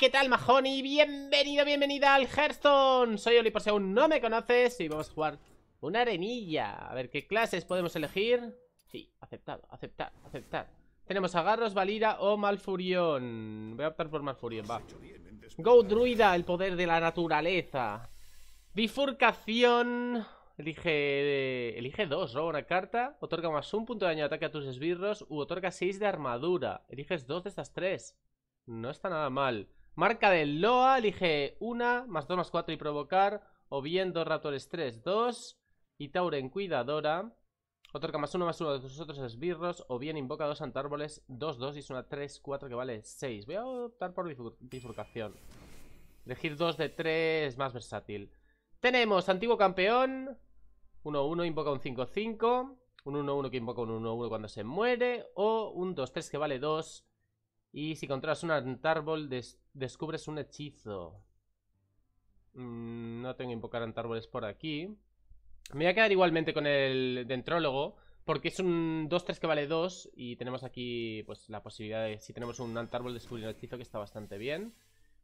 ¿qué tal, majón? Y bienvenido, bienvenida al Hearthstone Soy Oli, por si aún no me conoces Y vamos a jugar una arenilla A ver, ¿qué clases podemos elegir? Sí, aceptado, aceptar, aceptar Tenemos agarros, Valira o Malfurión Voy a optar por Malfurión, va Go Druida, el poder de la naturaleza Bifurcación Elige, elige dos, roba una carta Otorga más un punto de daño de ataque a tus esbirros U otorga seis de armadura Eliges dos de estas tres no está nada mal. Marca de Loa, elige una, más dos, más cuatro y provocar. O bien dos Raptors 3, 2. Y Tauren Cuidadora. Otorga más uno, más uno de tus otros esbirros. O bien invoca dos antárboles, 2, 2 y es una 3, 4 que vale 6. Voy a optar por bifur bifurcación. Elegir dos de tres, más versátil. Tenemos antiguo campeón. 1-1 invoca un 5-5. Un 1-1 que invoca un 1-1 cuando se muere. O un 2-3 que vale 2. Y si controlas un antárbol, de. Descubres un hechizo. Mm, no tengo que invocar antárboles por aquí. Me voy a quedar igualmente con el dentrólogo. Porque es un 2-3 que vale 2. Y tenemos aquí pues la posibilidad de, si tenemos un antárbol descubrir un hechizo que está bastante bien.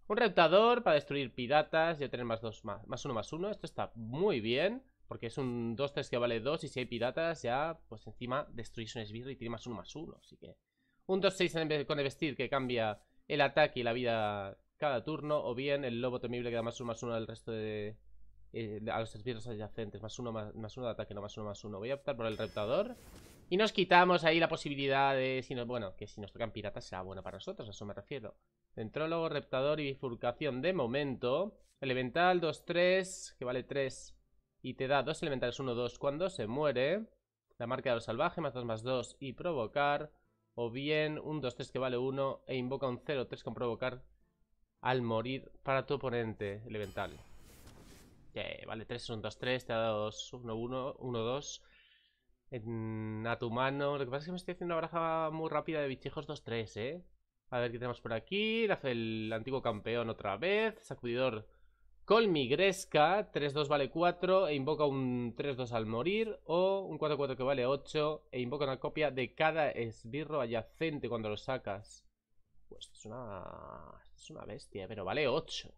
Un reptador para destruir piratas Ya tener más 2, más, más 1, más 1. Esto está muy bien. Porque es un 2-3 que vale 2. Y si hay piratas, ya pues encima destruís un esbirro y tiene más 1, más 1. Así que un 2-6 con el vestir que cambia el ataque y la vida cada turno, o bien el lobo temible que da más uno más uno al resto de... Eh, a los espíritus adyacentes, más uno, más, uno de ataque, no más uno, más uno. Voy a optar por el reptador. Y nos quitamos ahí la posibilidad de... Si bueno, que si nos tocan piratas sea buena para nosotros, a eso me refiero. Centrólogo, reptador y bifurcación de momento. Elemental 2-3, que vale 3. Y te da dos elementales 1-2 cuando se muere. La marca de los salvaje, más 2, más dos y provocar. O bien un 2-3 que vale 1 e invoca un 0-3 con provocar al morir para tu oponente elemental. Eh, vale 3 es un 2-3, te ha dado 2, 1-1, 1-2 a tu mano. Lo que pasa es que me estoy haciendo una baraja muy rápida de bichejos 2-3, ¿eh? A ver qué tenemos por aquí. El, el antiguo campeón otra vez. Sacudidor Colmi 3-2 vale 4 e invoca un 3-2 al morir o un 4-4 que vale 8 e invoca una copia de cada esbirro adyacente cuando lo sacas. Pues es una, es una bestia, pero vale 8.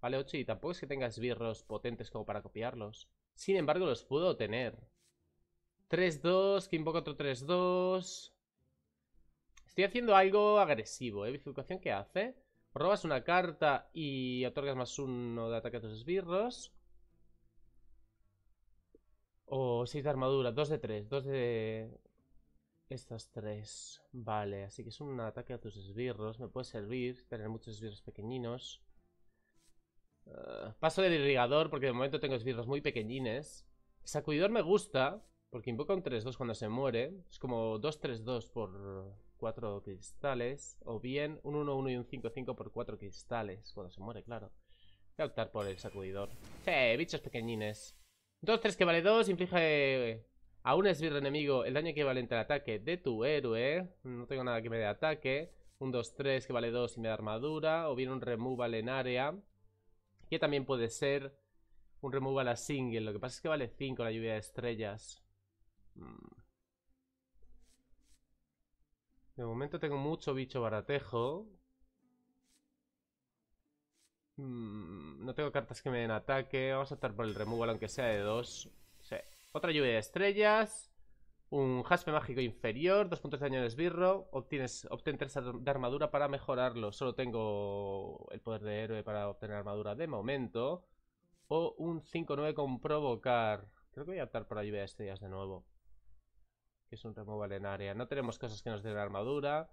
Vale 8 y tampoco es que tenga esbirros potentes como para copiarlos. Sin embargo, los puedo tener. 3-2, que invoca otro 3-2. Estoy haciendo algo agresivo, ¿eh? ¿Bifurcación qué hace? Robas una carta y otorgas más uno de ataque a tus esbirros. O seis de armadura, Dos de tres. Dos de... Estas tres. Vale, así que es un ataque a tus esbirros. Me puede servir tener muchos esbirros pequeñinos. Eh, paso del irrigador porque de momento tengo esbirros muy pequeñines. Sacudidor me gusta porque invoca un 3-2 cuando se muere. Es como 2-3-2 por, 4 cristales, o bien un 1, 1 y un 5, 5 por 4 cristales, cuando se muere, claro. Voy a optar por el sacudidor. ¡Eh, bichos pequeñines! 2, 3 que vale 2, inflige a un esbirro enemigo el daño equivalente al ataque de tu héroe. No tengo nada que me dé ataque. Un 2, 3 que vale 2 y me da armadura, o bien un removal en área, que también puede ser un removal a single. Lo que pasa es que vale 5 la lluvia de estrellas. Mmm. De momento tengo mucho bicho baratejo. Mm, no tengo cartas que me den ataque. Vamos a optar por el removal, aunque sea de dos. Otra lluvia de estrellas. Un jaspe mágico inferior. Dos puntos de daño en esbirro. Obtienes, obtén tres de armadura para mejorarlo. Solo tengo el poder de héroe para obtener armadura de momento. O un 5-9 con provocar. Creo que voy a optar por la lluvia de estrellas de nuevo es un removal en área. No tenemos cosas que nos den armadura.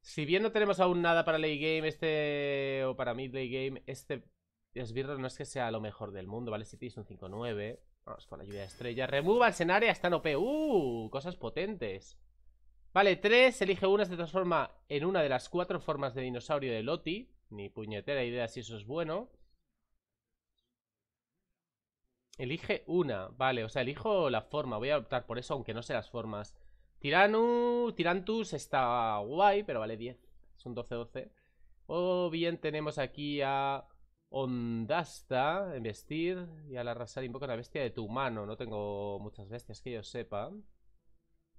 Si bien no tenemos aún nada para late game, este... O para mid game, este esbirro no es que sea lo mejor del mundo, ¿vale? si tienes un 5-9. Vamos con la lluvia de estrella. Removals en área, está OP. ¡Uh! Cosas potentes. Vale, 3. Elige una, se transforma en una de las cuatro formas de dinosaurio de Loti. Ni puñetera idea si eso es bueno. Elige una. Vale, o sea, elijo la forma. Voy a optar por eso, aunque no sé las formas. Tiranu, Tirantus está guay, pero vale 10. Son 12-12. O bien tenemos aquí a Ondasta, en vestir. Y al arrasar invoca una bestia de tu mano. No tengo muchas bestias que yo sepa.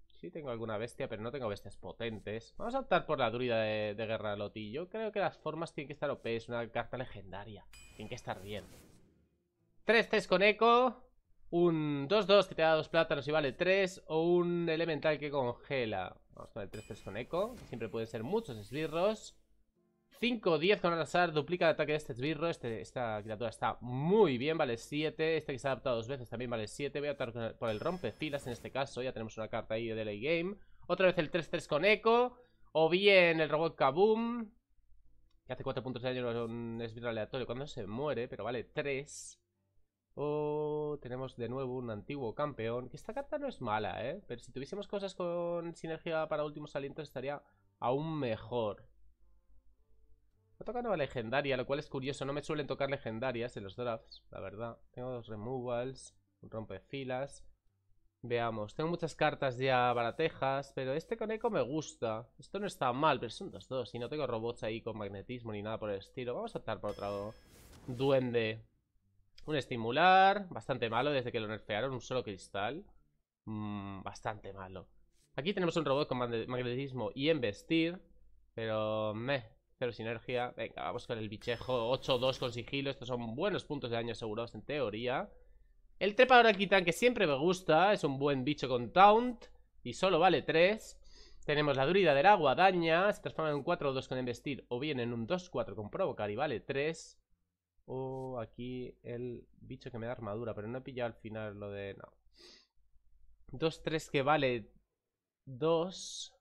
Sí tengo alguna bestia, pero no tengo bestias potentes. Vamos a optar por la druida de, Guerra Loti. Yo creo que las formas tienen que estar OP. Es una carta legendaria. Tienen que estar bien. 3-3 con eco. Un 2-2 que te da dos plátanos y vale 3. O un elemental que congela. Vamos con el 3-3 con eco. Siempre pueden ser muchos esbirros. 5-10 con arrasar. Duplica el ataque de este esbirro. Este, esta criatura está muy bien. Vale 7. Este que se ha adaptado dos veces también vale 7. Voy a optar por el filas en este caso. Ya tenemos una carta ahí de late game. Otra vez el 3-3 con eco. O bien el robot kaboom. Que hace 4 puntos de daño un esbirro aleatorio cuando se muere. Pero vale 3. Oh, tenemos de nuevo un antiguo campeón. Esta carta no es mala, ¿eh? Pero si tuviésemos cosas con sinergia para últimos alientos estaría aún mejor. Me toca nueva legendaria, lo cual es curioso. No me suelen tocar legendarias en los drafts, la verdad. Tengo dos removals, un filas. Veamos, tengo muchas cartas ya baratejas, pero este con eco me gusta. Esto no está mal, pero son dos-dos y no tengo robots ahí con magnetismo ni nada por el estilo. Vamos a optar por otro duende. Un estimular, bastante malo desde que lo nerfearon, un solo cristal. Mm, bastante malo. Aquí tenemos un robot con magnetismo y embestir, pero meh, cero sinergia. Venga, vamos con el bichejo 8-2 con sigilo, estos son buenos puntos de daño asegurados en teoría. El trepador aquí que siempre me gusta, es un buen bicho con taunt y solo vale 3. Tenemos la duridad del agua, daña, se transforma en un 4-2 con embestir o bien en un 2-4 con provocar y vale 3. O uh, aquí el bicho que me da armadura, pero no he pillado al final lo de... No. 2, 3 que vale 2.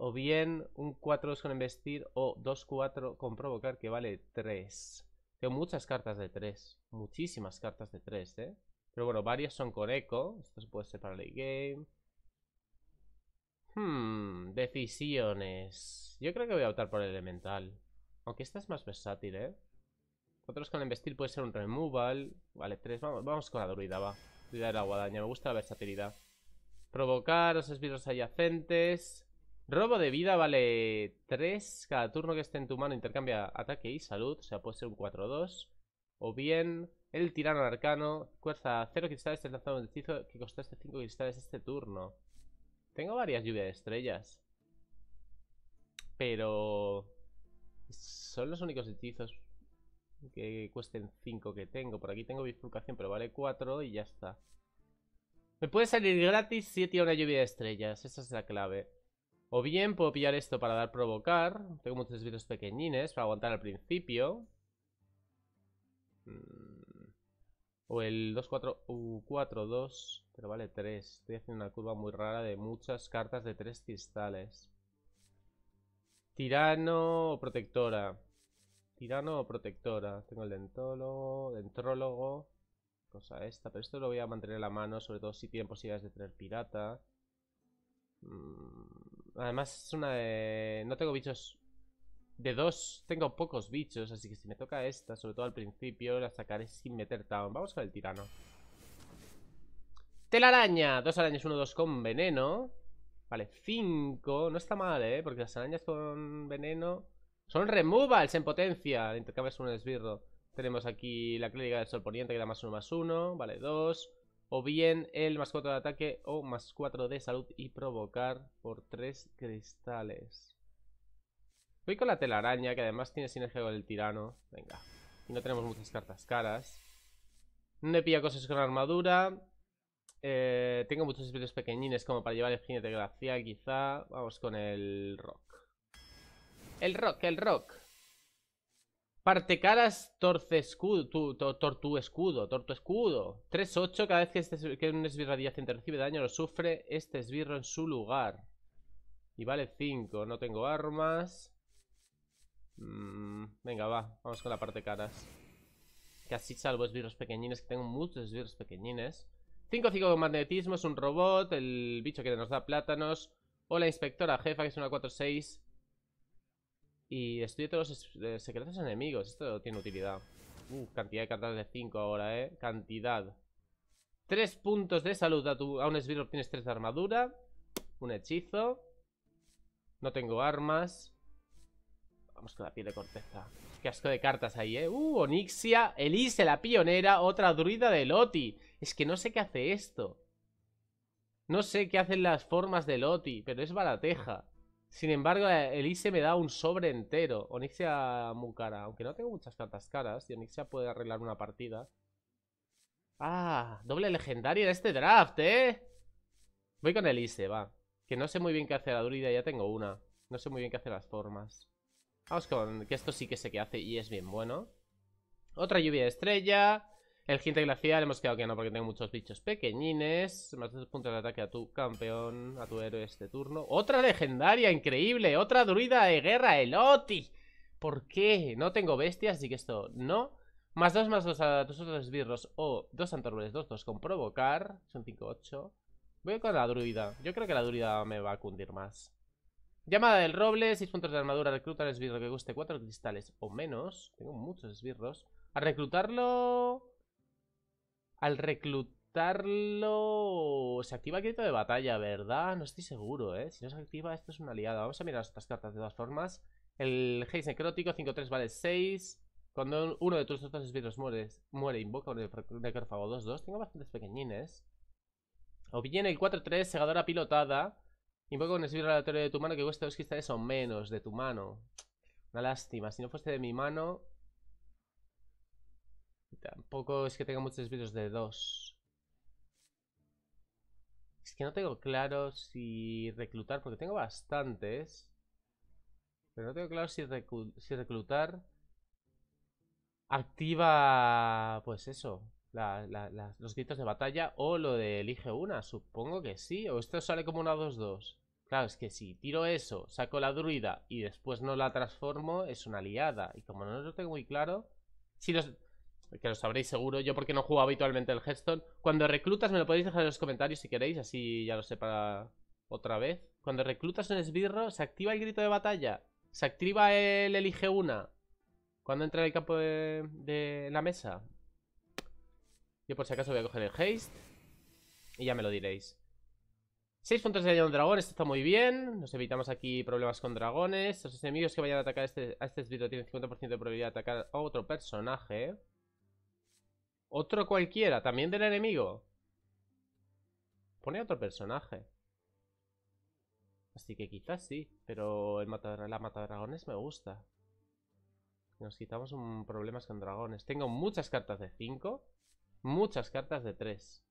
O bien un 4, 2 con investir. O 2, 4 con provocar que vale 3. Tengo muchas cartas de 3. Muchísimas cartas de 3, ¿eh? Pero bueno, varias son con eco. Esto se puede ser para late game. Hmm, decisiones. Yo creo que voy a optar por el elemental. Aunque esta es más versátil, ¿eh? Otros con el Embestir puede ser un Removal. Vale, tres. Vamos, con la Druida, va. Druida de la Guadaña. Me gusta la versatilidad. Provocar los esbirros adyacentes. Robo de vida vale 3. Cada turno que esté en tu mano intercambia ataque y salud. O sea, puede ser un 4-2. O bien el tirano arcano. Cuesta cero cristales. Te lanzamos un hechizo que costaste cinco cristales este turno. Tengo varias lluvias de estrellas. Pero... Son los únicos hechizos que cuesten 5 que tengo. Por aquí tengo bifurcación, pero vale 4 y ya está. Me puede salir gratis 7 a una lluvia de estrellas. Esa es la clave. O bien puedo pillar esto para dar provocar. Tengo muchos desvíos pequeñines para aguantar al principio. Mm. O el 2-4... 4-2... Pero vale 3. Estoy haciendo una curva muy rara de muchas cartas de 3 cristales. Tirano o protectora. Tirano o protectora. Tengo el dentólogo, dentrólogo. Cosa esta, pero esto lo voy a mantener a la mano, sobre todo si tienen posibilidades de tener pirata. Mm, además es una de... No tengo bichos... De dos, tengo pocos bichos, así que si me toca esta, sobre todo al principio, la sacaré sin meter town. Vamos con el tirano. Telaraña. Dos arañas, uno, dos con veneno. Vale, cinco. No está mal, ¿eh? Porque las arañas con veneno son removals en potencia. es un esbirro. Tenemos aquí la clínica del sol poniente que da más uno más uno. Vale, dos. O bien el más cuatro de ataque o más 4 de salud y provocar por tres cristales. Voy con la telaraña, que además tiene sinergia con el tirano. Venga. Y no tenemos muchas cartas caras. No he cosas con armadura. Eh, tengo muchos espíritus pequeñines como para llevar el jinete gracia quizá. Vamos con el rock. El rock, el rock. Parte caras, torce escudo, tortu escudo, tortu escudo. 3-8, cada vez que, este, que un esbirro adyacente recibe daño lo sufre este esbirro en su lugar. Y vale 5, no tengo armas. Mm, venga, va, vamos con la parte caras. así salvo esbirros pequeñines, que tengo muchos esbirros pequeñines. 5-5 con magnetismo, es un robot, el bicho que nos da plátanos. O la inspectora jefa, que es una 4-6. Y destruye todos los eh, secretos enemigos. Esto tiene utilidad. Uh, cantidad de cartas de 5 ahora, ¿eh? Cantidad. 3 puntos de salud. A, tu, a un esbirro tienes 3 de armadura. Un hechizo. No tengo armas. Vamos con la piel de corteza. Qué asco de cartas ahí, ¿eh? Uh, Onixia, Elise, la pionera, otra druida de Loti. Es que no sé qué hace esto. No sé qué hacen las formas de Loti, pero es barateja. Sin embargo, eh, Elise me da un sobre entero. Onixia muy cara. Aunque no tengo muchas cartas caras. Y Onixia puede arreglar una partida. Ah, doble legendaria en este draft, ¿eh? Voy con Elise, va. Que no sé muy bien qué hace la Durida. Ya tengo una. No sé muy bien qué hace las formas. Vamos con... Que esto sí que sé qué hace y es bien bueno. Otra lluvia de estrella. El gente glacial hemos quedado que no porque tengo muchos bichos pequeñines. Más dos puntos de ataque a tu campeón, a tu héroe este turno. ¡Otra legendaria! ¡Increíble! ¡Otra druida de guerra! ¡El Oti! ¿Por qué? No tengo bestias, así que esto no. Más dos, más dos a otros esbirros o dos antorboles. dos, dos con provocar. Son 5, 8. Voy con la druida. Yo creo que la druida me va a cundir más. Llamada del roble, seis puntos de armadura. reclutar al esbirro que guste cuatro cristales o menos. Tengo muchos esbirros. A reclutarlo... Al reclutarlo... Se activa el grito de batalla, ¿verdad? No estoy seguro, ¿eh? Si no se activa, esto es una liada. Vamos a mirar estas cartas de todas formas. El Haze Necrótico, 5-3 vale 6. Cuando uno de tus otros espíritus muere, muere invoca un necrófago 2-2. Tengo bastantes pequeñines. O bien el 4-3, segadora pilotada. Invoca un espíritu aleatorio de tu mano que cuesta dos cristales o menos de tu mano. Una lástima. Si no fuese de mi mano, Tampoco es que tenga muchos vídeos de dos. Es que no tengo claro si reclutar, porque tengo bastantes. Pero no tengo claro si, reclutar activa, pues eso, los gritos de batalla o lo de elige una. Supongo que sí, o esto sale como una 2-2. Claro, es que si tiro eso, saco la druida y después no la transformo, es una liada. Y como no lo tengo muy claro, si los, que lo sabréis seguro. Yo porque no juego habitualmente el Hearthstone. Cuando reclutas me lo podéis dejar en los comentarios si queréis, así ya lo sé para otra vez. Cuando reclutas un esbirro, ¿se activa el grito de batalla? ¿Se activa el elige una? Cuando entra el campo de, la mesa? Yo por si acaso voy a coger el haste Y ya me lo diréis 6 puntos de daño a un dragón, esto está muy bien Nos evitamos aquí problemas con dragones Los enemigos que vayan a atacar a este, este esbirro Tienen 50% de probabilidad de atacar a otro personaje otro cualquiera, también del enemigo. Pone otro personaje. Así que quizás sí, pero el mata, la dragones me gusta. Nos quitamos un problemas con dragones. Tengo muchas cartas de 5, muchas cartas de 3.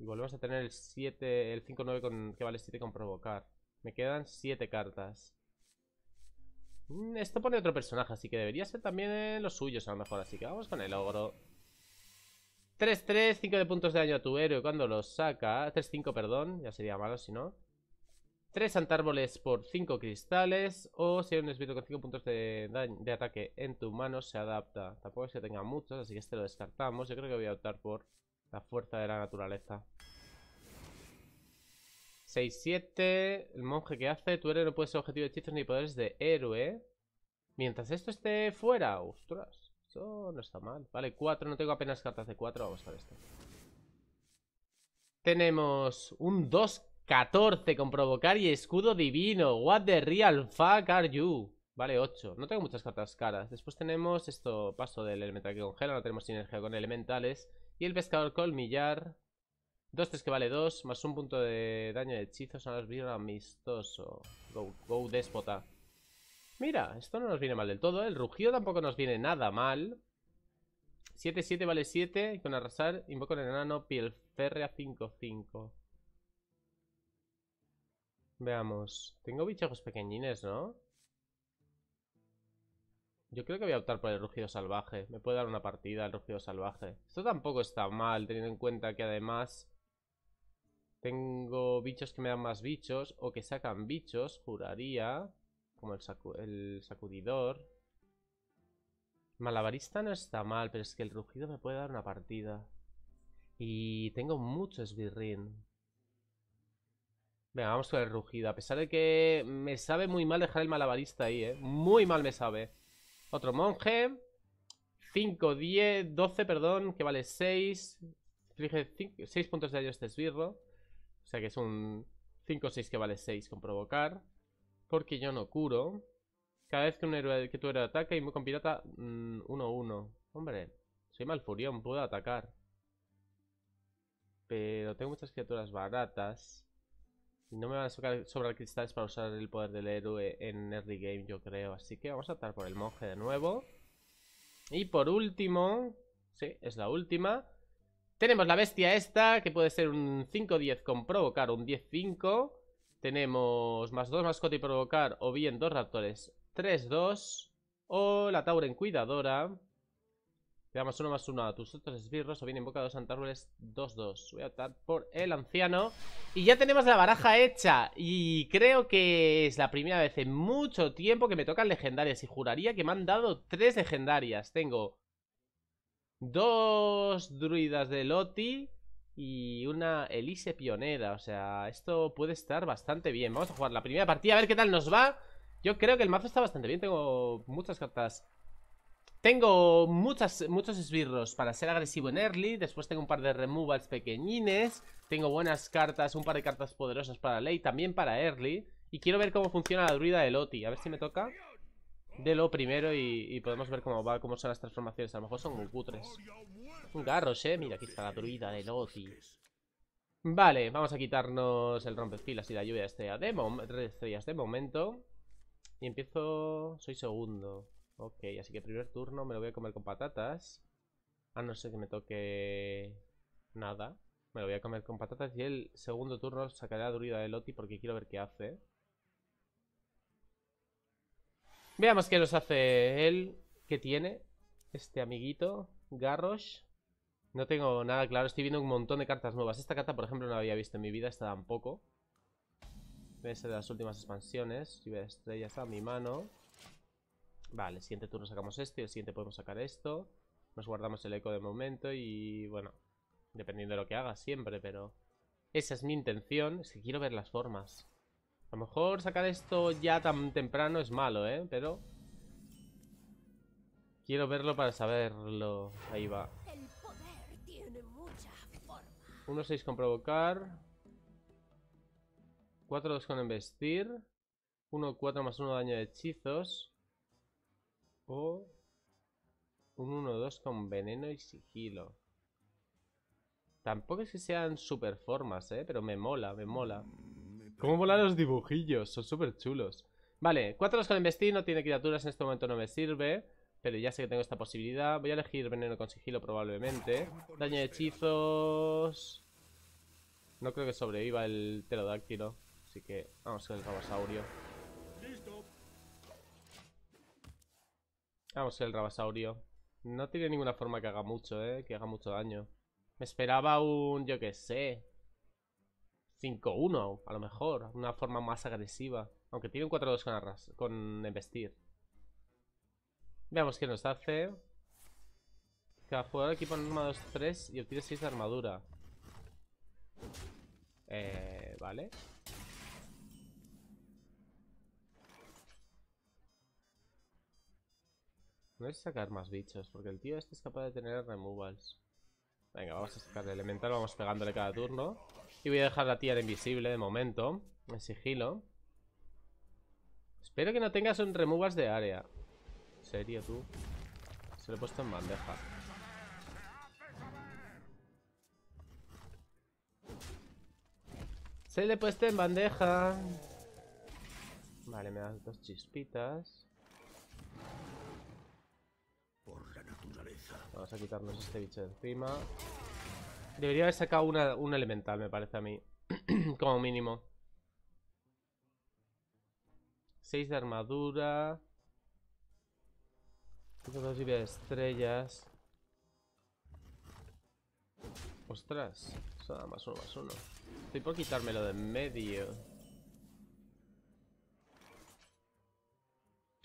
Y volvemos a tener el 7, el 5-9 que vale 7 con provocar. Me quedan 7 cartas. Mm, esto pone otro personaje, así que debería ser también eh, los suyos a lo mejor. Así que vamos con el ogro. 3-3, 5 de puntos de daño a tu héroe cuando lo saca. 3-5, perdón, ya sería malo si no. 3 antárboles por 5 cristales. O si hay un espíritu con 5 puntos de, de ataque en tu mano, se adapta. Tampoco es que tenga muchos, así que este lo descartamos. Yo creo que voy a optar por la fuerza de la naturaleza. 6-7. El monje que hace. Tu héroe no puede ser objetivo de hechizos ni poderes de héroe. Mientras esto esté fuera. Ostras no está mal. Vale, 4. No tengo apenas cartas de 4. Vamos a ver esto. Tenemos un 2-14 con provocar y escudo divino. What the real fuck are you? Vale, 8. No tengo muchas cartas caras. Después tenemos esto, paso del elemental que congela. No tenemos sinergia con elementales. Y el pescador colmillar. 2, 3 que vale 2. Más un punto de daño de hechizos. A los viro amistoso. Go, go déspota. Mira, esto no nos viene mal del todo. ¿eh? El rugido tampoco nos viene nada mal. 7-7 vale 7. Con arrasar, invoco el enano, piel férrea 5-5. Veamos. Tengo bichos pequeñines, ¿no? Yo creo que voy a optar por el rugido salvaje. Me puede dar una partida el rugido salvaje. Esto tampoco está mal, teniendo en cuenta que además... Tengo bichos que me dan más bichos o que sacan bichos, juraría como el, sacudidor. Malabarista no está mal, pero es que el rugido me puede dar una partida. Y tengo mucho esbirrín. Venga, vamos con el rugido. A pesar de que me sabe muy mal dejar el malabarista ahí, ¿eh? Muy mal me sabe. Otro monje. 5, 10, 12, perdón, que vale 6. 6 puntos de daño este esbirro. O sea que es un 5 6 que vale 6 con provocar. Porque yo no curo. Cada vez que un héroe que tu héroe ataca y con pirata 1-1. Mm, Hombre, soy furión... puedo atacar. Pero tengo muchas criaturas baratas. Y no me van a sobrar, sobrar cristales para usar el poder del héroe en el game, yo creo. Así que vamos a atar por el monje de nuevo. Y por último... Sí, es la última. Tenemos la bestia esta, que puede ser un 5-10 con provocar, un 10-5. Tenemos más dos mascota y provocar o bien dos raptores 3-2 o la Tauren cuidadora. Le uno más uno más a tus otros esbirros o bien invocados dos antárboles... 2-2. Voy a optar por el anciano. Y ya tenemos la baraja hecha. Y creo que es la primera vez en mucho tiempo que me tocan legendarias. Y juraría que me han dado tres legendarias. Tengo dos druidas de Loti y una Elise pionera. O sea, esto puede estar bastante bien. Vamos a jugar la primera partida, a ver qué tal nos va. Yo creo que el mazo está bastante bien. Tengo muchas cartas. Tengo muchas, muchos esbirros para ser agresivo en early. Después tengo un par de removals pequeñines. Tengo buenas cartas, un par de cartas poderosas para ley, también para early. Y quiero ver cómo funciona la druida de Loti. A ver si me toca de lo primero y, podemos ver cómo va, cómo son las transformaciones. A lo mejor son muy cutres. Un garros, eh. Mira, aquí está la druida de Loti. Vale, vamos a quitarnos el rompefilas y la lluvia este de estrellas de, estrellas de momento. Y empiezo... Soy segundo. Ok, así que primer turno me lo voy a comer con patatas. A no ser que me toque... Nada. Me lo voy a comer con patatas y el segundo turno sacaré a la druida de Loti porque quiero ver qué hace. Veamos qué nos hace él. ¿Qué tiene? Este amiguito. Garrosh. No tengo nada claro. Estoy viendo un montón de cartas nuevas. Esta carta, por ejemplo, no la había visto en mi vida. Esta tampoco. Debe ser de las últimas expansiones. Lluvia de estrellas a mi mano. Vale, el siguiente turno sacamos esto y el siguiente podemos sacar esto. Nos guardamos el eco de momento y bueno, dependiendo de lo que haga siempre, pero esa es mi intención. Es que quiero ver las formas. A lo mejor sacar esto ya tan temprano es malo, ¿eh? Pero... Quiero verlo para saberlo. Ahí va. 1-6 con provocar. 4-2 con embestir 1-4 más 1 daño de hechizos. O... 1 1-2 con veneno y sigilo. Tampoco es que sean super formas, ¿eh? Pero me mola, me mola. ¿Cómo volan los dibujillos? Son súper chulos. Vale, cuatro los con investir, no tiene criaturas, en este momento no me sirve. Pero ya sé que tengo esta posibilidad. Voy a elegir veneno con sigilo probablemente. Daño de hechizos. No creo que sobreviva el pterodáctilo. Así que vamos con el rabasaurio. Vamos con el rabasaurio. No tiene ninguna forma que haga mucho, eh. Que haga mucho daño. Me esperaba un, yo qué sé, 5-1, a lo mejor. Una forma más agresiva. Aunque tiene un 4-2 con, con investir. Veamos qué nos hace. Cada jugador equipa un arma 2-3 y obtiene 6 de armadura. Eh, vale. No es sacar más bichos, porque el tío este es capaz de tener removals. Venga, vamos a sacar el elemental, vamos pegándole cada turno. Y voy a dejar la tía invisible de momento. En sigilo. Espero que no tengas un removas de área. ¿En serio, tú? Se lo he puesto en bandeja. Se le he puesto en bandeja. Vale, me das dos chispitas. Vamos a quitarnos este bicho de encima. Debería haber sacado una, un elemental, me parece a mí. Como mínimo. 6 de armadura. Dos lluvia de estrellas. Ostras. Eso más uno, más uno. Estoy por quitármelo de en medio.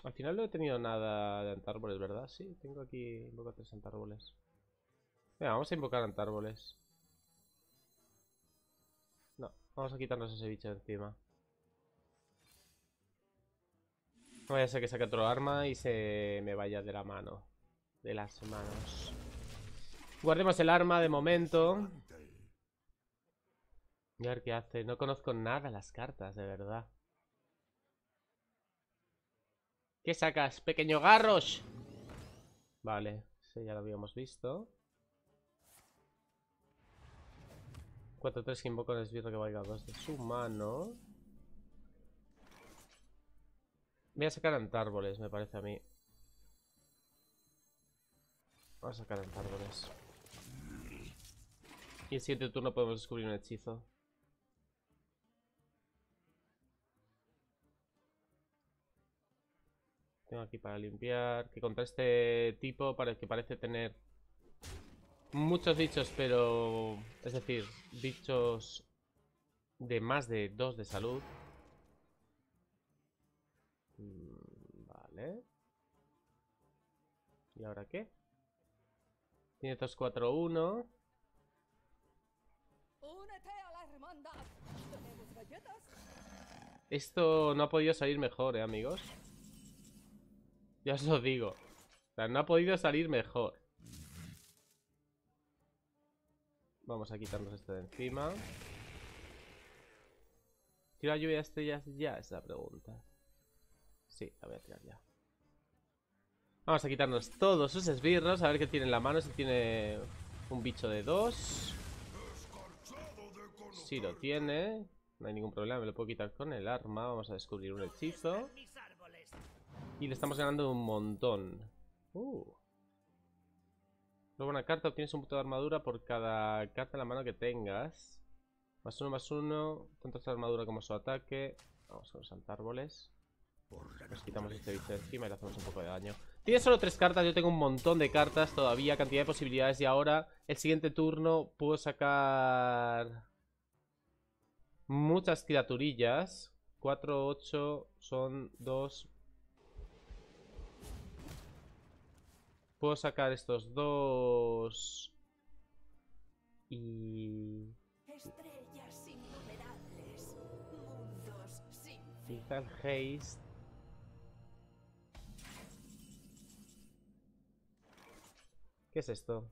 Al final no he tenido nada de antárboles, ¿verdad? Sí, tengo aquí un poco tres antárboles vamos a invocar antárboles. No, vamos a quitarnos ese bicho de encima. No vaya a ser que saque otro arma y se me vaya de la mano. De las manos. Guardemos el arma de momento. a ver qué hace. No conozco nada las cartas, de verdad. ¿Qué sacas, pequeño garros? Vale, ya lo habíamos visto. 4-3 que invoca un esbirro que valga 2 de su mano. Voy a sacar antárboles, me parece a mí. Voy a sacar antárboles. Y el siguiente turno podemos descubrir un hechizo. Tengo aquí para limpiar. Que contra este tipo para el que parece tener muchos dichos, pero... Es decir, bichos... de más de dos de salud. Mm, vale. ¿Y ahora qué? 504-1. Esto no ha podido salir mejor, ¿eh, amigos? Ya os lo digo. O sea, no ha podido salir mejor. Vamos a quitarnos este de encima. ¿Tiro la lluvia de estrellas ya? Es la pregunta. Sí, la voy a tirar ya. Vamos a quitarnos todos esos esbirros, a ver qué tiene en la mano, si tiene un bicho de dos. Si sí, lo tiene, no hay ningún problema, me lo puedo quitar con el arma. Vamos a descubrir un hechizo. Y le estamos ganando un montón. Uh. Luego una carta, obtienes un punto de armadura por cada carta en la mano que tengas. Más uno, más uno. Tanto su armadura como su ataque. Vamos a los árboles. Nos quitamos este bicho encima y le hacemos un poco de daño. Tiene solo tres cartas, yo tengo un montón de cartas todavía, cantidad de posibilidades. Y ahora, el siguiente turno, puedo sacar muchas criaturillas. 4, 8, son 2, Puedo sacar estos dos. Y... Estrellas innumerables, Haste. ¿Qué es esto?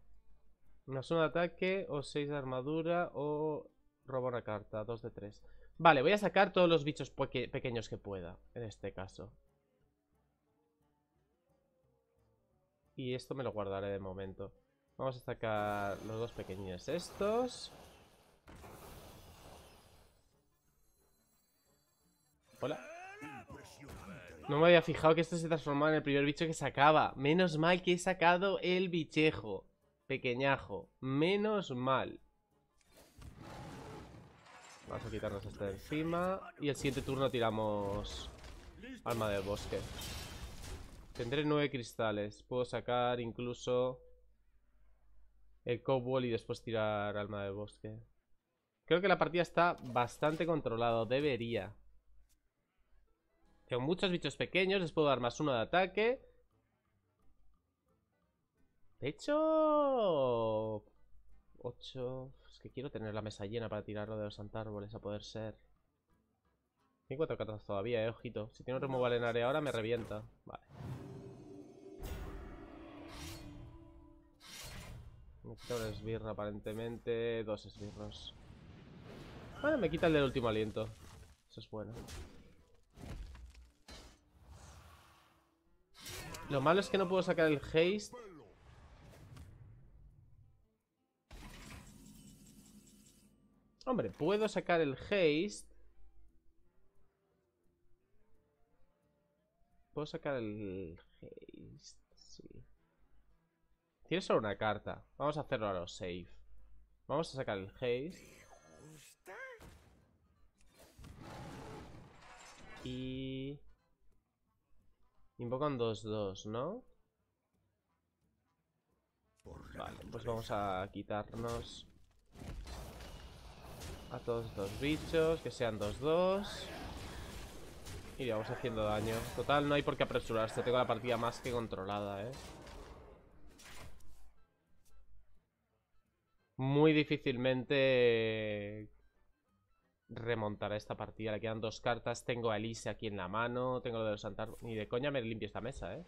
es un ataque o seis de armadura o robo una carta, dos de tres Vale, voy a sacar todos los bichos pequeños que pueda, en este caso. Y esto me lo guardaré de momento. Vamos a sacar los dos pequeños estos. Hola. No me había fijado que esto se transformaba en el primer bicho que sacaba. Menos mal que he sacado el bichejo. Pequeñajo. Menos mal. Vamos a quitarnos este de encima. Y el siguiente turno tiramos... Alma del bosque. Tendré nueve cristales. Puedo sacar incluso el eh, cobol y después tirar alma de bosque. Creo que la partida está bastante controlada. Debería. Tengo muchos bichos pequeños. Les puedo dar más uno de ataque. De hecho... 8... Es que quiero tener la mesa llena para tirarlo de los antárboles, a poder ser. Tengo cuatro cartas todavía, eh, ojito. Si tiene un removal en área ahora, me revienta. Vale. Me quita esbirra, aparentemente. Dos esbirros. Bueno, ah, me quita el del último aliento. Eso es bueno. Lo malo es que no puedo sacar el haste. Hombre, puedo sacar el haste. Puedo sacar el haste. Tiene solo una carta. Vamos a hacerlo a los safe. Vamos a sacar el haste. Y... Invocan 2-2, ¿no? Vale, pues vamos a quitarnos a todos estos bichos, que sean 2-2. Y vamos haciendo daño. Total, no hay por qué apresurarse, tengo la partida más que controlada, ¿eh? muy difícilmente a esta partida. Le quedan dos cartas. Tengo a Elise aquí en la mano. Tengo lo de los santárboles. Ni de coña me limpio esta mesa, ¿eh?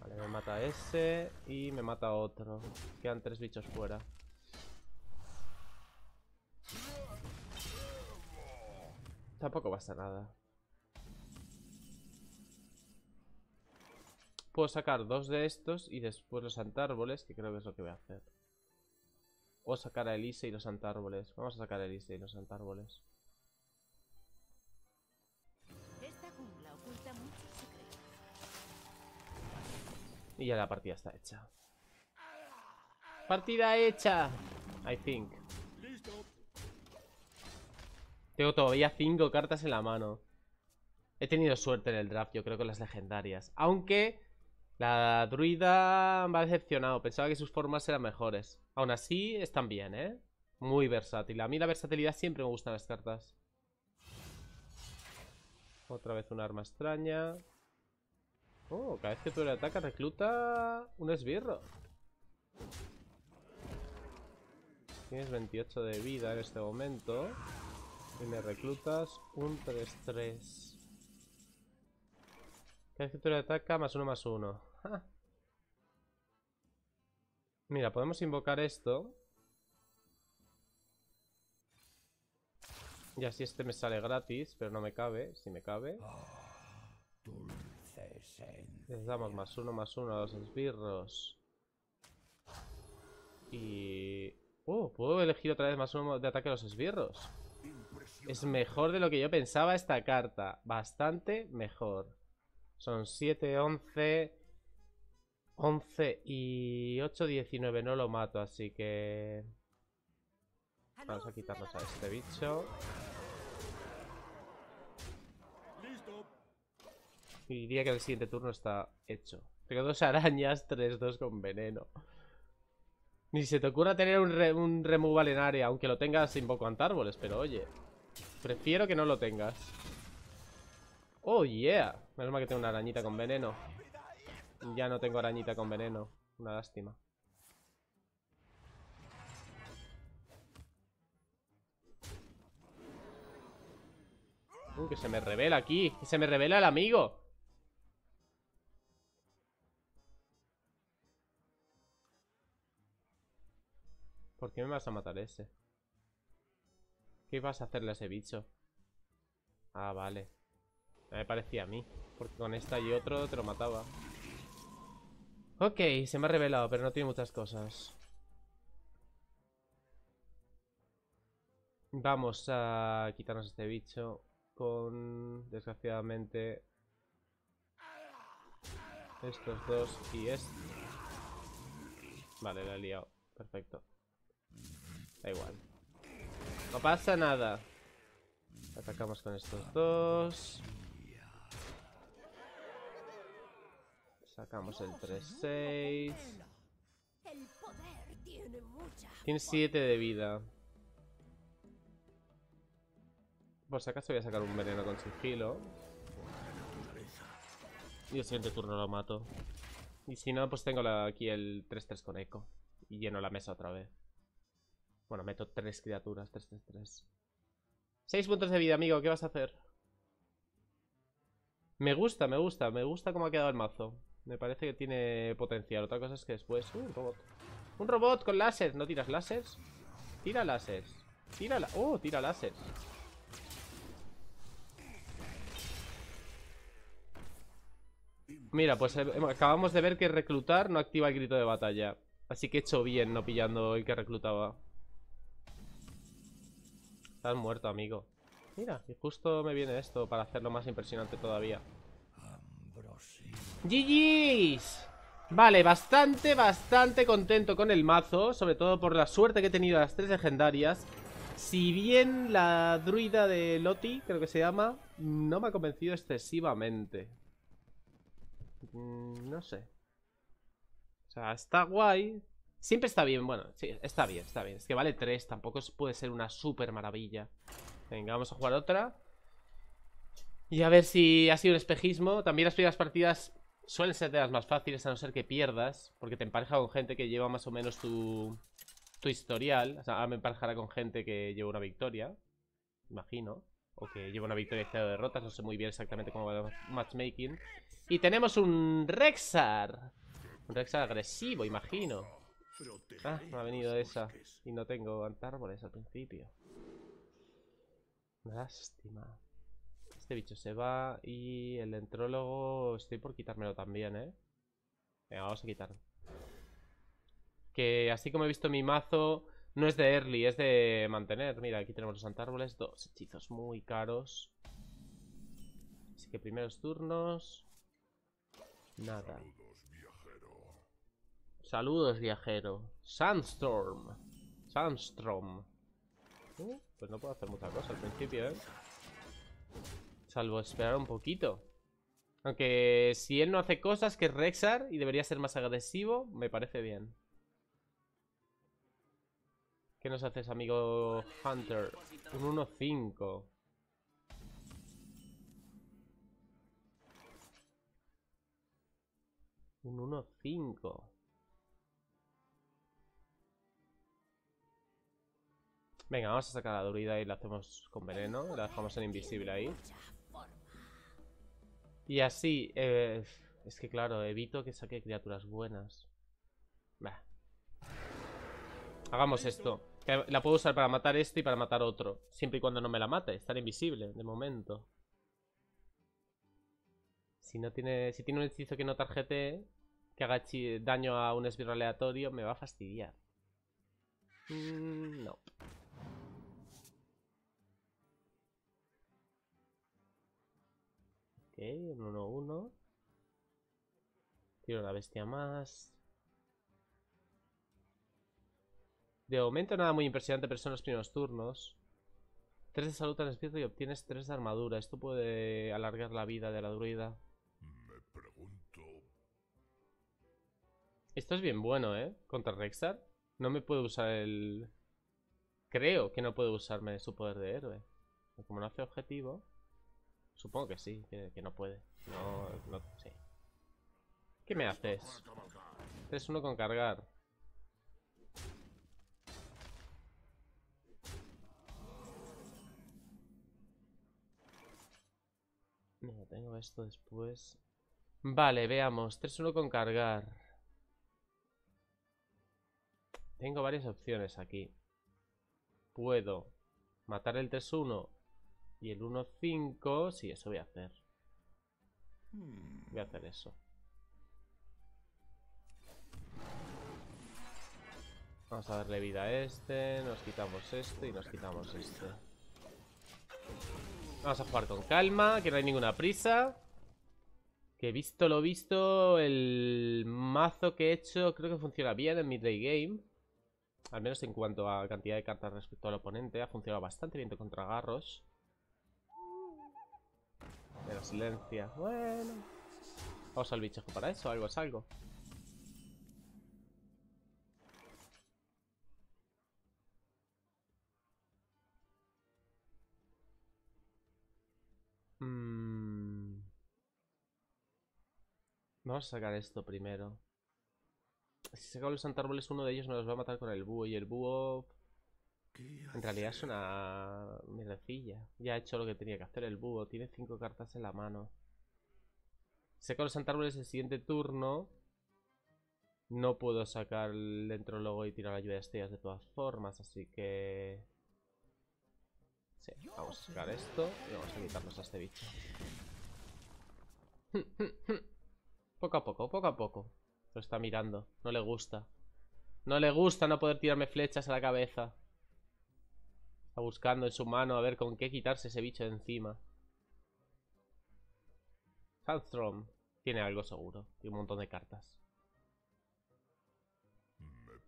Vale, me mata ese y me mata otro. Quedan tres bichos fuera. Tampoco pasa nada. Puedo sacar dos de estos y después los antárboles, que creo que es lo que voy a hacer a sacar a Elise y los antárboles. Vamos a sacar a Elise y los antárboles. Esta Y ya la partida está hecha. ¡Partida hecha! I think. Tengo todavía 5 cartas en la mano. He tenido suerte en el draft, yo creo, con las legendarias. Aunque la druida me ha decepcionado. Pensaba que sus formas eran mejores. Aún así, están bien, ¿eh? Muy versátil. A mí la versatilidad siempre me gustan las cartas. Otra vez un arma extraña. Oh, cada vez que tú le atacas recluta un esbirro. Tienes 28 de vida en este momento. Y me reclutas un 3-3. Cada de ataca más uno más uno. Mira, podemos invocar esto. Y así este me sale gratis, pero no me cabe. Si me cabe. Ah, Les damos más uno más uno a los esbirros. Y... Oh, puedo elegir otra vez más uno de ataque a los esbirros. Es mejor de lo que yo pensaba esta carta. Bastante mejor. Son 7, 11... 11 y 8, 19. No lo mato, así que... Vamos a quitarnos a este bicho. Y diría que el siguiente turno está hecho. Tengo dos arañas, 3, 2 con veneno. Ni se te ocurra tener un, un removal en área, aunque lo tengas invoco árboles, pero oye. Prefiero que no lo tengas. ¡Oh, yeah! Menos mal que tengo una arañita con veneno. Ya no tengo arañita con veneno. Una lástima. Uh, que se me revela aquí. Que se me revela el amigo. ¿Por qué me vas a matar ese? ¿Qué vas a hacerle a ese bicho? Ah, vale me parecía a mí. Porque con esta y otro te lo mataba. Ok, se me ha revelado, pero no tiene muchas cosas. Vamos a quitarnos este bicho con, desgraciadamente, estos dos y este. Vale, lo he liado. Perfecto. Da igual. No pasa nada. Atacamos con estos dos. Sacamos el 3-6. Tiene 7 de vida. Por si acaso voy a sacar un veneno con sigilo. Y el siguiente turno lo mato. Y si no, pues tengo aquí el 3-3 con eco. Y lleno la mesa otra vez. Bueno, meto 3 criaturas. 3-3-3. 6 puntos de vida, amigo. ¿Qué vas a hacer? Me gusta, me gusta. Me gusta cómo ha quedado el mazo. Me parece que tiene potencial. Otra cosa es que después... Uh, un robot. Un robot con láser. ¿No tiras láser? Tira láser. Tira láser. Oh, tira láser! Mira, pues eh, acabamos de ver que reclutar no activa el grito de batalla. Así que he hecho bien no pillando el que reclutaba. Estás muerto, amigo. Mira, y justo me viene esto para hacerlo más impresionante todavía. GG's. Vale, bastante, bastante contento con el mazo. Sobre todo por la suerte que he tenido las tres legendarias. Si bien la druida de Loti, creo que se llama, no me ha convencido excesivamente. Mm, no sé. O sea, está guay. Siempre está bien, bueno, sí, está bien, está bien. Es que vale tres, tampoco puede ser una super maravilla. Venga, vamos a jugar otra. Y a ver si ha sido un espejismo. También las primeras partidas Suelen ser de las más fáciles, a no ser que pierdas, porque te empareja con gente que lleva más o menos tu, tu historial. O sea, me emparejará con gente que lleva una victoria, imagino. O que lleva una victoria y cero derrotas, no sé muy bien exactamente cómo va el matchmaking. Y tenemos un Rexar. Un Rexar agresivo, imagino. Ah, me ha venido esa. Y no tengo antárboles al principio. Lástima. Este bicho se va y el entrólogo estoy por quitármelo también, ¿eh? Venga, vamos a quitar Que así como he visto mi mazo, no es de early, es de mantener. Mira, aquí tenemos los antárboles, dos hechizos muy caros. Así que primeros turnos. Nada. Saludos, viajero. Sandstorm. Sandstorm. ¿Eh? pues no puedo hacer mucha cosa al principio, ¿eh? Salvo esperar un poquito. Aunque si él no hace cosas que Rexar y debería ser más agresivo, me parece bien. ¿Qué nos haces, amigo Hunter? Un 1-5. Un 1-5. Venga, vamos a sacar la durida y la hacemos con veneno. La dejamos en invisible ahí. Y así, eh, es que claro, evito que saque criaturas buenas. Hagamos esto. la puedo usar para matar esto y para matar otro. Siempre y cuando no me la mate. Estar invisible, de momento. Si no tiene. Si tiene un hechizo que no tarjete. Que haga daño a un esbirro aleatorio, me va a fastidiar. Mm, no. Ok, un 1-1. Tiro la bestia más. De momento nada muy impresionante, pero son los primeros turnos. 3 de salud al espíritu y obtienes 3 de armadura. Esto puede alargar la vida de la druida. Me pregunto... Esto es bien bueno, ¿eh? Contra Rexar. No me puedo usar el... Creo que no puedo usarme su poder de héroe. Como no hace objetivo... Supongo que sí, que, no puede. No, no, sí. ¿Qué me haces? 3-1 con cargar. No, tengo esto después. Vale, veamos. 3-1 con cargar. Tengo varias opciones aquí. Puedo matar el 3-1 y el 1-5 sí, eso voy a hacer. Hmm. Voy a hacer eso. Vamos a darle vida a este, nos quitamos este y nos quitamos este. Vamos a jugar con calma, que no hay ninguna prisa. Que visto lo visto, el mazo que he hecho creo que funciona bien en midday game. Al menos en cuanto a cantidad de cartas respecto al oponente, ha funcionado bastante bien contra Garros de la silencia. Bueno. Vamos al bichejo para eso, algo es algo. Hmm. Vamos a sacar esto primero. Si saco los antárboles, uno de ellos nos los va a matar con el búho. Y el búho en realidad es una mierdecilla. Ya ha hecho lo que tenía que hacer el búho. Tiene cinco cartas en la mano. Sé Seco los santárboles el siguiente turno. No puedo sacar el logo y tirar la lluvia de estrellas de todas formas, así que... Sí, vamos a sacar esto y vamos a quitarnos a este bicho. poco a poco, poco a poco. Lo está mirando, no le gusta. No le gusta no poder tirarme flechas a la cabeza. Está buscando en su mano a ver con qué quitarse ese bicho de encima. Sandstrom tiene algo seguro y un montón de cartas. Me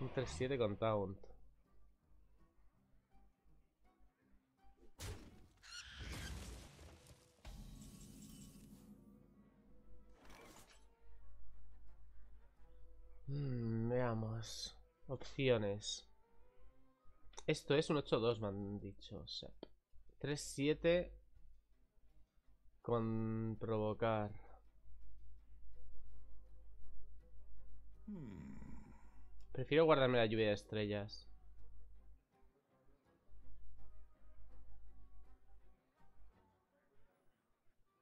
Un 3-7 con Taunt. Mm, veamos. Opciones. Esto es un 8-2, me han dicho. O 3-7 con provocar. Prefiero guardarme la lluvia de estrellas.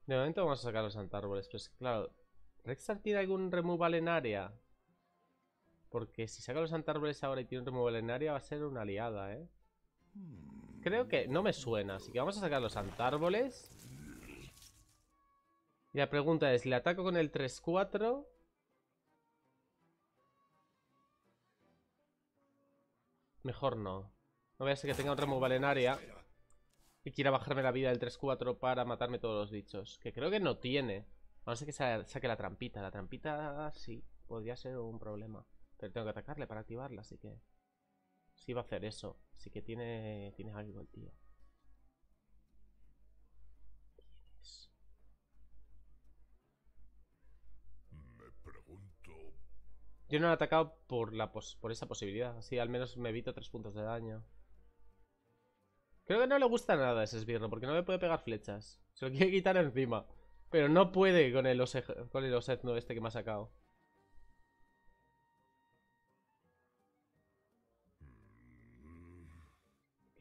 De momento vamos a sacar los antárboles pero es que, claro, ¿Rexar tiene algún removal en área? Porque si saca los Antárboles ahora y tiene un removal en área va a ser una aliada, ¿eh? Creo que no me suena, así que vamos a sacar los Antárboles. Y la pregunta es, ¿le ataco con el 3-4? Mejor no. No voy a ser que tenga un removal en área y quiera bajarme la vida del 3-4 para matarme todos los bichos. Que creo que no tiene. A no que saque la trampita. La trampita sí, podría ser un problema. Pero tengo que atacarle para activarla, así que... Sí va a hacer eso. Así que tiene, tiene algo el tío. Me pregunto... Yo no he atacado por, la por esa posibilidad. Así al menos me evito tres puntos de daño. Creo que no le gusta nada a ese esbirro, porque no le puede pegar flechas. Se lo quiere quitar encima. Pero no puede con el, con el osetno este que me ha sacado.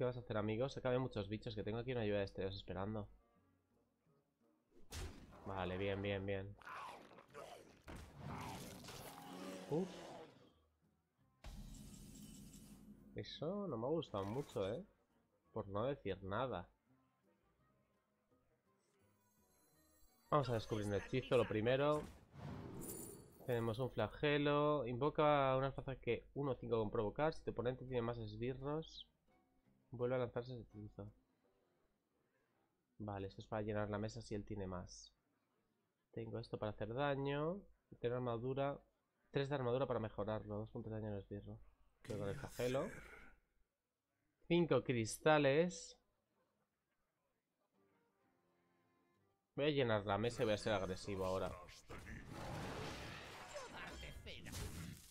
vas a hacer, amigos? hay muchos bichos, que tengo aquí una ayuda de estrellas esperando. Vale, bien, bien, bien. Eso no me ha gustado mucho, ¿eh? Por no decir nada. Vamos a descubrir un hechizo, lo primero. Tenemos un flagelo. Invoca una fuerza que 1-5 con provocar. Si tu oponente tiene más esbirros, Vuelve a lanzarse ese hechizo. Vale, esto es para llenar la mesa si él tiene más. Tengo esto para hacer daño. Tengo armadura. Tres de armadura para mejorarlo. Dos puntos de daño en el esbirro. Luego el cajelo. Cinco cristales. Voy a llenar la mesa y voy a ser agresivo ahora.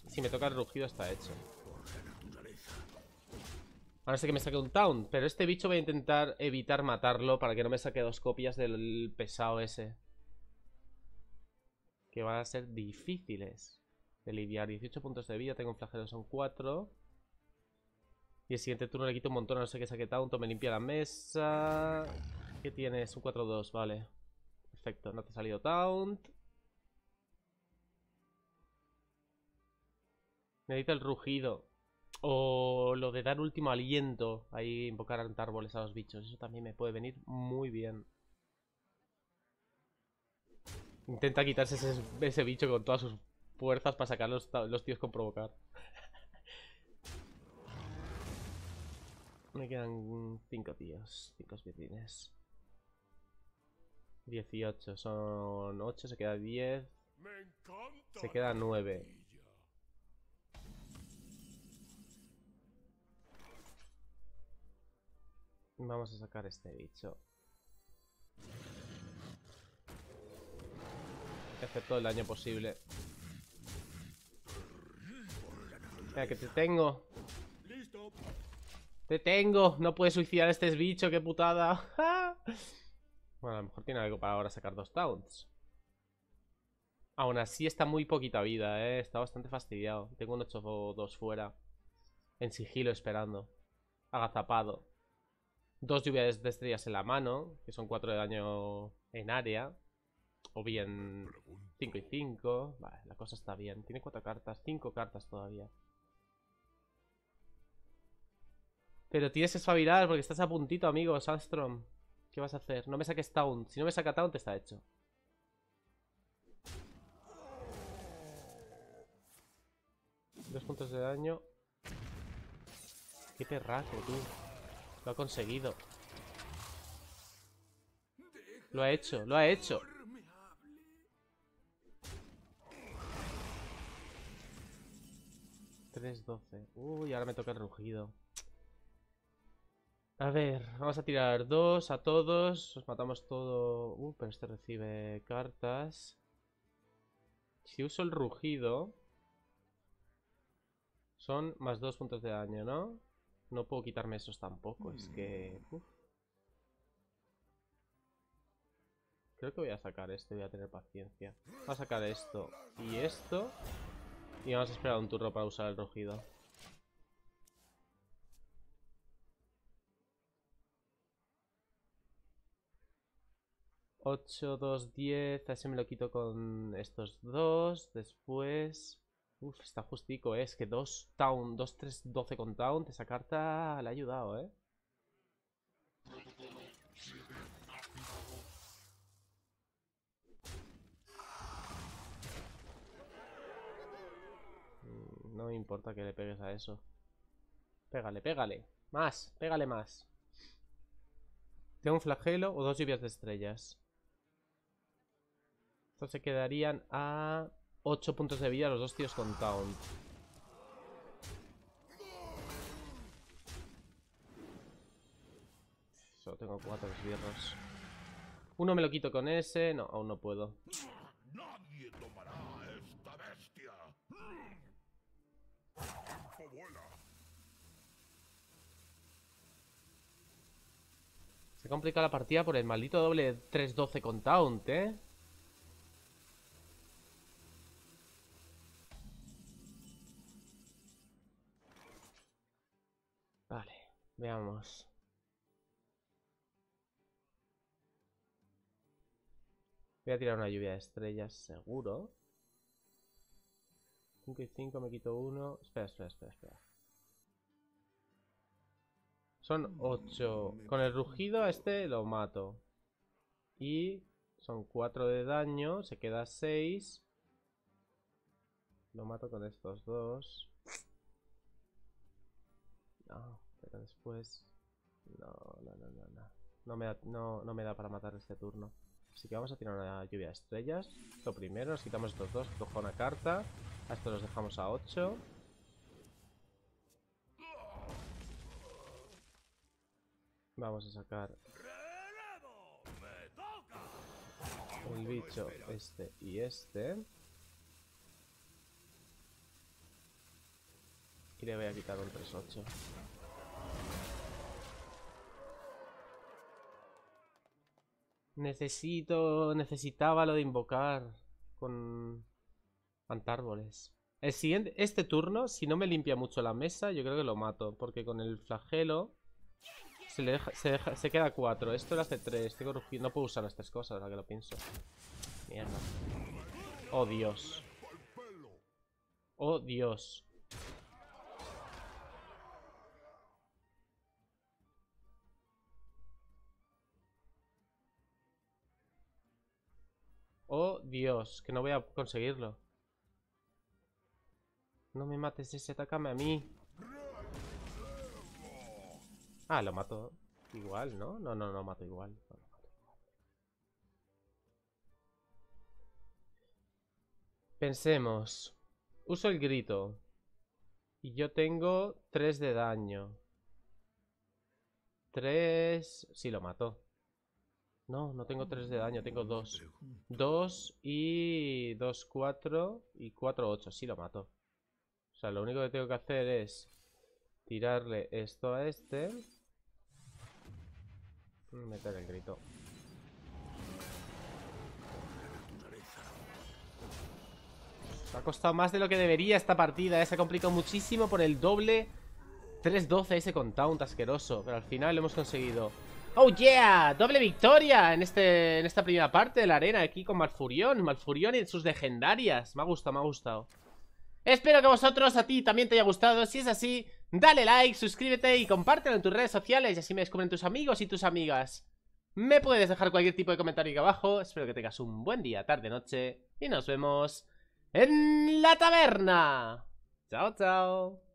Si me toca el rugido está hecho. A no ser que me saque un taunt Pero este bicho voy a intentar evitar matarlo para que no me saque dos copias del pesado ese. Que van a ser difíciles de lidiar. 18 puntos de vida, tengo un flagelo, son 4. Y el siguiente turno le quito un montón, a no ser que saque taunt me limpia la mesa. ¿Qué tienes? Un 4-2, vale. Perfecto, no te ha salido Taunt. Necesita el rugido. O lo de dar último aliento, ahí invocar árboles a los bichos, eso también me puede venir muy bien. Intenta quitarse ese, bicho con todas sus fuerzas para sacar los, los tíos con provocar. Me quedan 5 tíos, 5 especines. 18, son 8, se queda 10. Se queda 9. Vamos a sacar este bicho. Que todo el daño posible. Mira, que te tengo. Te tengo. No puedes suicidar a este bicho, qué putada. bueno, a lo mejor tiene algo para ahora sacar dos taunts. Aún así está muy poquita vida, eh. Está bastante fastidiado. Tengo un 8 fuera. En sigilo esperando. Agazapado dos lluvias de estrellas en la mano, que son cuatro de daño en área. O bien 5 y 5. Vale, la cosa está bien. Tiene cuatro cartas, Cinco cartas todavía. Pero tienes que espabilar porque estás a puntito, amigo, Sandstrom. ¿Qué vas a hacer? No me saques Town. Si no me saca Town, te está hecho. Dos puntos de daño. Qué terrazo, tú. Lo ha conseguido. Lo ha hecho, lo ha hecho. 3-12 Uy, ahora me toca el rugido. A ver, vamos a tirar dos a todos. Os matamos todo. Uy, uh, pero este recibe cartas. Si uso el rugido... Son más dos puntos de daño, ¿no? No puedo quitarme esos tampoco, es que... Mm. Creo que voy a sacar este. voy a tener paciencia. Voy a sacar esto y esto. Y vamos a esperar un turno para usar el rojido. 8, dos, diez. Así me lo quito con estos dos. Después... Uf, está justico, eh. Es que dos town, 2, 3, 12 con town. Esa carta le ha ayudado, ¿eh? Mm, no me importa que le pegues a eso. Pégale, pégale. Más, pégale más. Tengo un flagelo o dos lluvias de estrellas. Entonces se quedarían a... 8 puntos de vida los dos tíos con Taunt. Solo tengo 4 esbirros. Uno me lo quito con ese. No, aún no puedo. Nadie tomará esta bestia. Se complica la partida por el maldito doble 3-12 con Taunt, ¿eh? Veamos. Voy a tirar una lluvia de estrellas, seguro. 5 y 5, me quito uno Espera, espera, espera, espera. Son 8. Mm, con el rugido a este lo mato. Y son 4 de daño, se queda 6. Lo mato con estos dos. No. Ah. Pero después... No, no, no, no, no. No me, da, para matar este turno. Así que vamos a tirar una lluvia de estrellas. lo primero, nos quitamos estos dos, cojo una carta. A estos los dejamos a 8. Vamos a sacar un bicho este y este. Y le voy a quitar un 3-8. Necesito... Necesitaba lo de invocar con Antárboles. El siguiente, este turno, si no me limpia mucho la mesa, yo creo que lo mato. Porque con el flagelo se, le se, queda 4. Esto le hace 3. No puedo usar estas cosas, ahora que lo pienso. Mierda. Oh, Dios. Oh, Dios. Oh, Dios, que no voy a conseguirlo. No me mates ese, atacame a mí. Ah, lo mato igual, ¿no? No, no, no igual. lo mato igual. Pensemos. Uso el grito. Y yo tengo 3 de daño. 3... Sí, lo mato. No, no tengo 3 de daño, tengo 2. 2 y 2, 4 y 4, 8. Sí lo mato. O sea, lo único que tengo que hacer es tirarle esto a este. meter el grito. ha costado más de lo que debería esta partida. Eh. Se ha complicado muchísimo por el doble 3-12 ese con taunt asqueroso. Pero al final lo hemos conseguido. ¡Oh, yeah! Doble victoria en, este, en esta primera parte de la arena aquí con Malfurión. Malfurión y sus legendarias. Me ha gustado, me ha gustado. Espero que a vosotros, a ti también te haya gustado. Si es así, dale like, suscríbete y compártelo en tus redes sociales y así me descubren tus amigos y tus amigas. Me puedes dejar cualquier tipo de comentario aquí abajo. Espero que tengas un buen día, tarde, noche y nos vemos en la taberna. Chao, chao.